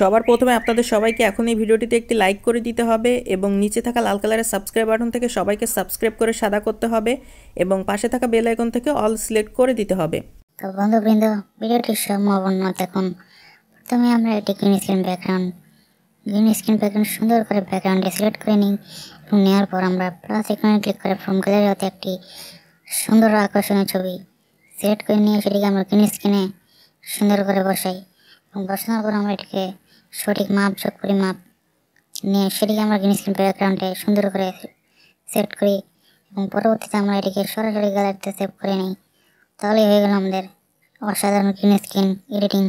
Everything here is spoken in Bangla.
সবার প্রথমে আপনাদের সবাইকে এখন এই ভিডিওটিতে একটি লাইক করে দিতে হবে এবং নিচে থাকা লাল কালারের সাবস্ক্রাইব বাটন থেকে সবাইকে সাবস্ক্রাইব করে সাদা করতে হবে এবং পাশে থাকা বেল আইকন থেকে অল সিলেক্ট করে দিতে হবে তো বন্ধুবৃন্দ ভিডিওটি সম্ভাবন্য এখন প্রথমে আমরা এটি green screen background green screen background সুন্দর করে ব্যাকগ্রাউন্ডে সিলেক্ট করে নিই এবং নেওয়ার পর আমরা প্লাস এখানে ক্লিক করে ফ্রম গ্যালারি হতে একটি সুন্দর আকর্ষণীয় ছবি সিলেক্ট করে নিয়ে সেটিকে আমরা গ্রিন স্ক্রিনে সুন্দর করে বসাই এবং বসানোর পর আমরা এটিকে সঠিক মাপ যোগ মাপ নিয়ে সেটিকে আমরা গ্রিন স্ক্রিন ব্যাকগ্রাউন্ডে সুন্দর করে সেট করি এবং পরবর্তীতে আমরা এটিকে সরাসরি গ্যালারিতে সেভ করে নিই তাহলেই হয়ে গেল আমাদের অসাধারণ গ্রিন স্ক্রিন এডিটিং